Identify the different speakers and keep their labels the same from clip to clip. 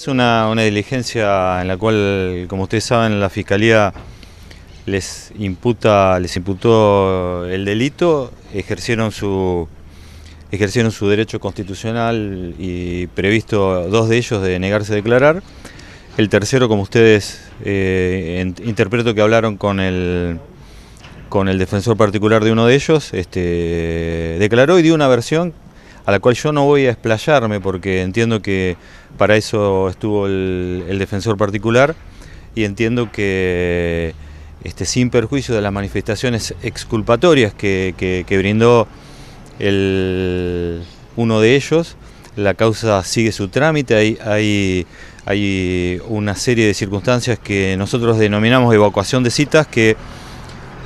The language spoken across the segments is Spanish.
Speaker 1: Es una, una, diligencia en la cual, como ustedes saben, la Fiscalía les, imputa, les imputó el delito, ejercieron su, ejercieron su derecho constitucional y previsto dos de ellos de negarse a declarar. El tercero, como ustedes eh, interpreto que hablaron con el, con el defensor particular de uno de ellos, este, declaró y dio una versión a la cual yo no voy a explayarme porque entiendo que para eso estuvo el, defensor particular y entiendo que este, sin perjuicio de las manifestaciones exculpatorias que, brindó uno de ellos, la causa sigue su trámite, hay, hay, hay, una serie de circunstancias que nosotros denominamos evacuación de citas, que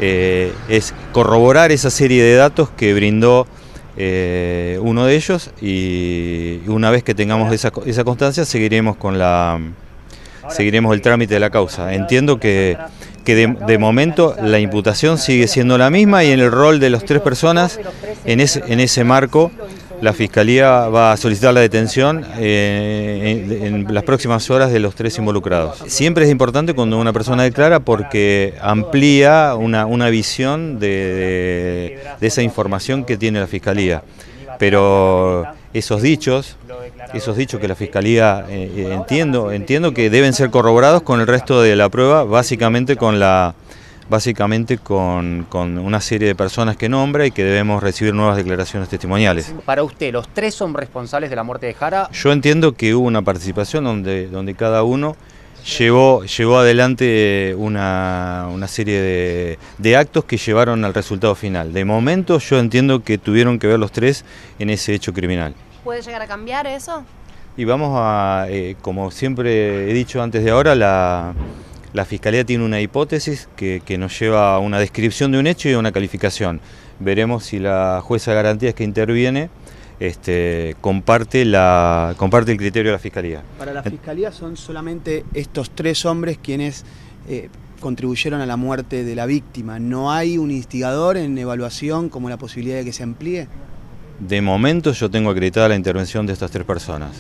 Speaker 1: eh, es corroborar esa serie de datos que brindó eh, uno de ellos y una vez que tengamos esa, constancia seguiremos con la seguiremos el trámite de la causa. Entiendo que, que de, momento la imputación sigue siendo la misma y en el rol de las tres personas en ese, en ese marco la Fiscalía va a solicitar la detención eh, en, las próximas horas de los tres involucrados. Siempre es importante cuando una persona declara porque amplía una, una visión de, de, esa información que tiene la Fiscalía. Pero esos dichos, esos dichos que la Fiscalía eh, entiendo, entiendo que deben ser corroborados con el resto de la prueba, básicamente con la básicamente con, una serie de personas que nombra y que debemos recibir nuevas declaraciones testimoniales. Para usted, ¿los tres son responsables de la muerte de Jara? Yo entiendo que hubo una participación donde, donde cada uno llevó, llevó adelante una, serie de, actos que llevaron al resultado final. De momento yo entiendo que tuvieron que ver los tres en ese hecho criminal. ¿Puede llegar a cambiar eso? Y vamos a, eh, como siempre he dicho antes de ahora, la la Fiscalía tiene una hipótesis que, nos lleva a una descripción de un hecho y a una calificación. Veremos si la jueza de garantías que interviene este, comparte, el criterio de la Fiscalía. Para la Fiscalía son solamente estos tres hombres quienes eh, contribuyeron a la muerte de la víctima. ¿No hay un instigador en evaluación como la posibilidad de que se amplíe? De momento yo tengo acreditada la intervención de estas tres personas.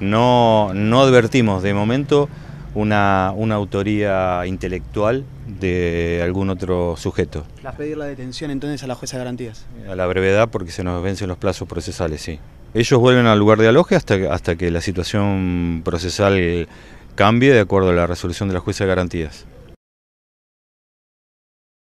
Speaker 1: no advertimos de momento una, autoría intelectual de algún otro sujeto. ¿Las pedir la detención entonces a la jueza de garantías? A la brevedad porque se nos vencen los plazos procesales, sí. Ellos vuelven al lugar de aloje hasta, hasta que la situación procesal cambie de acuerdo a la resolución de la jueza de garantías.